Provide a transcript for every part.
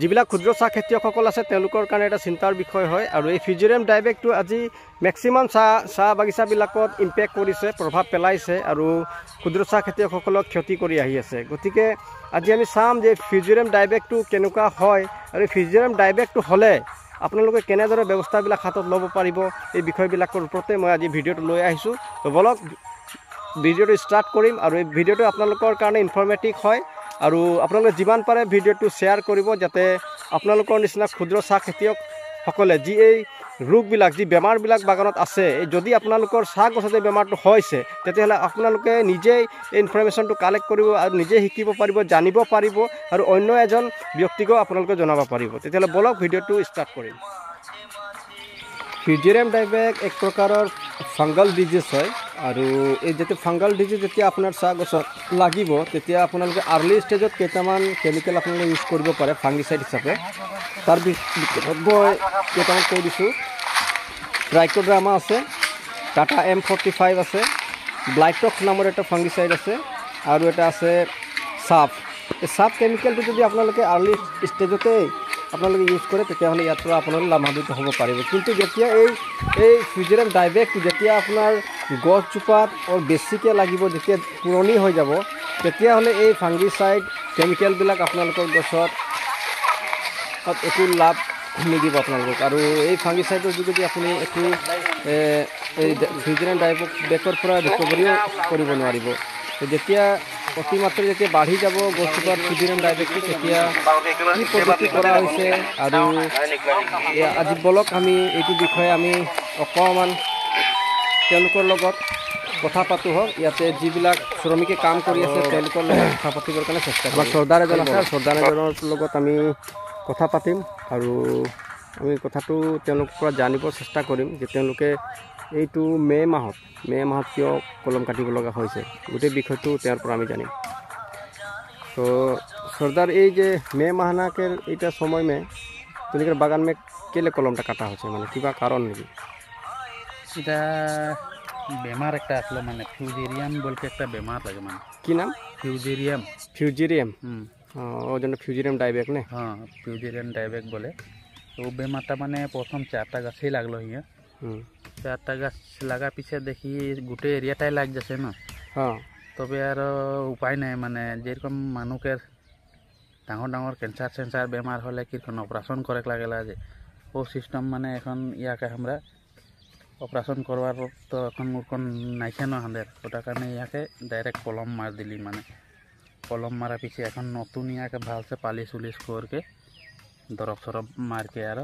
যিবিলাক ক্ষুদ্ৰ চাহ খেতিয়কসকল আছে তেওঁলোকৰ কাৰণে এটা চিন্তাৰ বিষয় হয় আৰু এই ফিজিৰেম ডাইবেক্টটো আজি মেক্সিমাম চাহ চাহ বাগিচাবিলাকত ইম্পেক্ট কৰিছে প্ৰভাৱ পেলাইছে আৰু ক্ষুদ্ৰ চাহ খেতিয়কসকলক ক্ষতি কৰি আহি আছে গতিকে আজি আমি চাম যে ফিজিৰেম ডাইবেক্টটো কেনেকুৱা হয় আৰু এই ফিজিৰেম ডাইবেক্টটো হ'লে আপোনালোকে কেনেদৰে ব্যৱস্থাবিলাক হাতত ল'ব পাৰিব এই বিষয়বিলাকৰ ওপৰতে মই আজি ভিডিঅ'টো লৈ আহিছোঁ তো বলক ভিডিঅ'টো ষ্টাৰ্ট কৰিম আৰু এই ভিডিঅ'টো আপোনালোকৰ কাৰণে ইনফৰ্মেটিভ হয় আৰু আপোনালোকে যিমান পাৰে ভিডিঅ'টো শ্বেয়াৰ কৰিব যাতে আপোনালোকৰ নিচিনা ক্ষুদ্ৰ চাহ খেতিয়কসকলে যি এই ৰোগবিলাক যি বেমাৰবিলাক বাগানত আছে যদি আপোনালোকৰ চাহ গছতে বেমাৰটো হৈছে তেতিয়াহ'লে আপোনালোকে নিজেই এই ইনফৰ্মেশ্যনটো কালেক্ট কৰিব আৰু নিজে শিকিব পাৰিব জানিব পাৰিব আৰু অন্য এজন ব্যক্তিকো আপোনালোকে জনাব পাৰিব তেতিয়াহ'লে ব'লক ভিডিঅ'টো ষ্টাৰ্ট কৰিম ফিজিৰেম ডাইবেগ এক প্ৰকাৰৰ ফাংগাল ডিজিজ হয় আৰু এই যেতিয়া ফাংগাল ডিজিজ যেতিয়া আপোনাৰ চাহ গছত লাগিব তেতিয়া আপোনালোকে আৰ্লি ষ্টেজত কেইটামান কেমিকেল আপোনালোকে ইউজ কৰিব পাৰে ফাংগিচাইড হিচাপে তাৰ ভিতৰত মই কেইটামান কৈ দিছোঁ ট্ৰাইকোড্ৰামা আছে টাটা এম ফৰ্টি ফাইভ আছে ব্লাইটক্স নামৰ এটা ফাংগিচাইড আছে আৰু এটা আছে চাপ এই চাপ কেমিকেলটো যদি আপোনালোকে আৰ্লি ষ্টেজতেই আপোনালোকে ইউজ কৰে তেতিয়াহ'লে ইয়াৰ পৰা আপোনালোকে লাভান্বিত হ'ব পাৰিব কিন্তু যেতিয়া এই এই ফিউজেৰেল ডাইবেগটো যেতিয়া আপোনাৰ গছজোপাত বেছিকৈ লাগিব যেতিয়া পুৰণি হৈ যাব তেতিয়াহ'লে এই ফাংগিচাইড কেমিকেলবিলাক আপোনালোকৰ গছত একো লাভ নিদিব আপোনালোকক আৰু এই ফাংগিচাইডৰ যোগেদি আপুনি একো এই ফিউজেৰেল ডাইবেগৰ পৰা ৰিকভাৰীও কৰিব নোৱাৰিব যেতিয়া অতিমাত্ৰা যেতিয়া বাঢ়ি যাব গছজোপাত চুধীৰাম ডাইৰেক্টে তেতিয়া কি পদ্ধতি কৰা হৈছে আৰু আজি বলক আমি এইটো বিষয়ে আমি অকণমান তেওঁলোকৰ লগত কথা পাতোঁ হওক ইয়াতে যিবিলাক শ্ৰমিকে কাম কৰি আছে তেওঁলোকৰ লগত কথা পাতিবৰ কাৰণে চেষ্টা কৰিম চৰ্দাৰ এজন আছে চৰ্দাৰ এজনৰ লগত আমি কথা পাতিম আৰু আমি কথাটো তেওঁলোকৰ পৰা জানিবৰ চেষ্টা কৰিম যে তেওঁলোকে এইটো মে মাহত মে মাহত কিয় কলম কাটিব লগা হৈছে গোটেই বিষয়টো তেওঁৰ পৰা আমি জানিম তো সর্দার এই যে মে মাহনাকের এইটা সময় মে তুমি বাগান মে কেলে কলমটা কাটা হয়েছে মানে কিবা কারণ নাকি এটা বেমার একটা আসলো মানে ফিউজেরিয়াম বলতে একটা বেমার লাগে মানে কি নাম ফিউজেরিয়াম ফিউজেরিয়াম ও যেন জন্য ফিউজেরিয়াম ডাইবেক না হ্যাঁ ফিউজেরিয়াম ডাইবেক বলে তো বেমারটা মানে প্রথম চারটা গাছেই লাগলো ইয়া ସେ ଆଠଟା ଗାଛ ଲାଗା ପିଛା ଦେଖି ଗୋଟେ ଏରିଆଟା ଲାଗି ଯାସେ ନା ହଁ ତବେ ଆର ଉପାୟ ନାହିଁ ମାନେ ଯେରକମ ମାନୁକେ ଡାଙ୍ଗର ଡାଙ୍ଗର କ୍ୟାନ୍ସର ସେନ୍ସାର ବେମାର ହେଲେ କିରକନ ଅପରେସନ କରେକ ଲାଗିଲା ଯେ ଓ ସିଷ୍ଟମ ମାନେ ଏଖନ ଇଆକେ ଆମରା ଅପରେସନ କରବାର ତ ଏଖନ ମୁରକନ ନାଇଖେନ ହାନ୍ଦେ ଗୋଟା କାରଣ ଇହାକେ ଡାଇରେକ୍ଟ କଲମ ମାରିଦେଲି ମାନେ କଲମ ମାରା ପିଛି ଏଖନ ନତୁନ ଇହାକେ ଭଲସେ ପାଲିସ ଉଲିସ କରକେ ଦରବ ସରବ ମାରକେ ଆର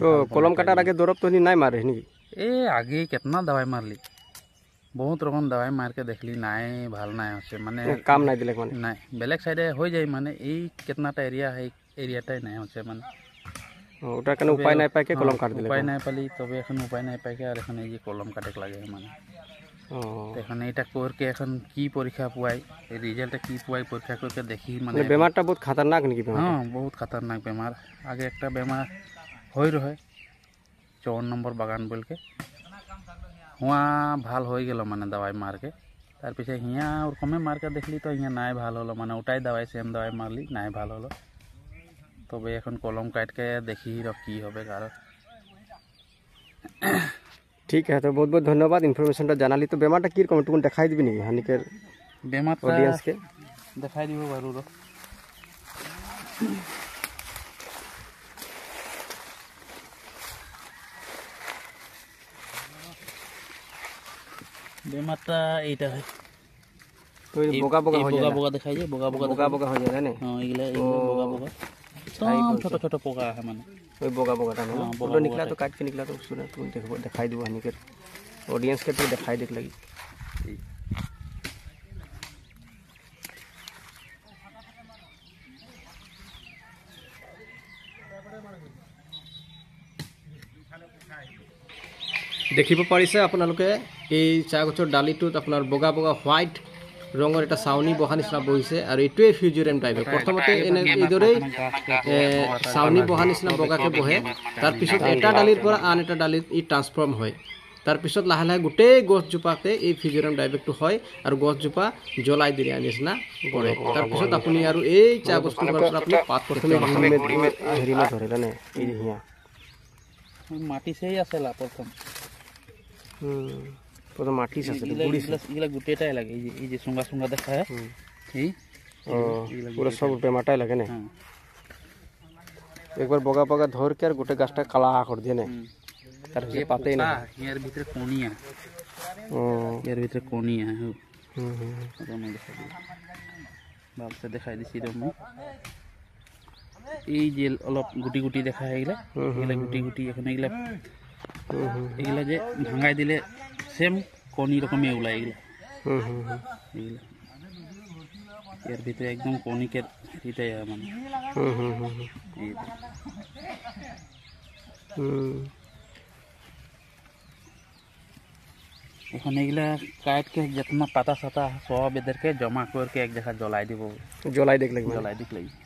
তো কলম কাটার আগে দরব তো নাই মারে নাকি এ আগে কেতনা দাবাই মারলি বহুত রকম দাবাই মারকে দেখলি নাই ভাল নাই হচ্ছে মানে কাম নাই দিলে মানে নাই বেলেগ সাইডে হয়ে যায় মানে এই কেতনাটা এরিয়া এই এরিয়াটাই নাই হচ্ছে মানে ওটা কেন উপায় নাই পাইকে কলম কাট দিলে উপায় নাই পালি তবে এখন উপায় নাই পাইকে আর এখন এই যে কলম কাটে লাগে মানে এখন এটা করকে এখন কি পোৱাই পুয়াই রিজাল্ট কি পুয়াই পরীক্ষা করকে দেখি মানে বেমারটা বহুত খাতারনাক নাকি হ্যাঁ বহুত খাতারনাক বেমার আগে একটা বেমার हो रहे चौवन नम्बर बगान बोल के हुआ भल हो गल मान दवाई मार के तार पीछे हिया और कमे मार के देख तो हिया ना भल हलो मैं उटाई दवाई सेम दवाई मार ना भल हलो तब तो एन कलम काट के देखी रि कारो ठीक है तो बहुत बहुत धन्यवाद इनफरमेशन जान ली तो बेमार कम एक देखा दे हानिकर बेमार देखा दीब बार बेमारता एटा है तो ये बोगा बोगा देख देखिबो पारिसे आपन এই চাহ গছৰ ডালিটোত আপোনাৰ বগা বগা হোৱাইট ৰঙৰ এটা চাউনি বহা নিচিনা বহিছে আৰু এইটোৱে ফিউজিয়াম টাইপে প্ৰথমতে এনে এইদৰেই চাউনি বহা নিচিনা বগাকৈ বহে তাৰপিছত এটা ডালিৰ পৰা আন এটা ডালিত ই ট্ৰান্সফৰ্ম হয় তাৰপিছত লাহে লাহে গোটেই গছজোপাতে এই ফিজিৰাম ডাইবেক্টো হয় আৰু গছজোপা জ্বলাই দিয়া নিচিনা কৰে তাৰপিছত আপুনি আৰু এই চাহ গছটোৰ আপুনি পাত প্ৰথমে পুরো মাটি আছে গুড়ি এগুলা গুটেটাই লাগে এই যে এই যে সুঙ্গা সুঙ্গা দেখা হয় এই পুরো সব বেমাটাই লাগে না একবার বগা বগা ধর কে আর গোটে গাছটা কালা করে দিয়ে না তার হচ্ছে পাতেই না এর ভিতরে কোনিয়া ও এর ভিতরে কোনিয়া হুম হুম ভালসে দেখাই দিছি রে মুখ এই যে অলপ গুটি গুটি দেখা হয় এগুলা এগুলা গুটি গুটি এখন এগুলা এগুলা যে ভাঙাই দিলে সেম কনি রকম এগুলা এগুলা এগুলা এর ভিতরে একদম কনিকের এটাই মানে এখন এগুলা কাটকে যেতনা পাতা সাতা সব এদেরকে জমা করকে এক জায়গায় জ্বলাই দিব জ্বলাই দেখলে জ্বলাই দেখলে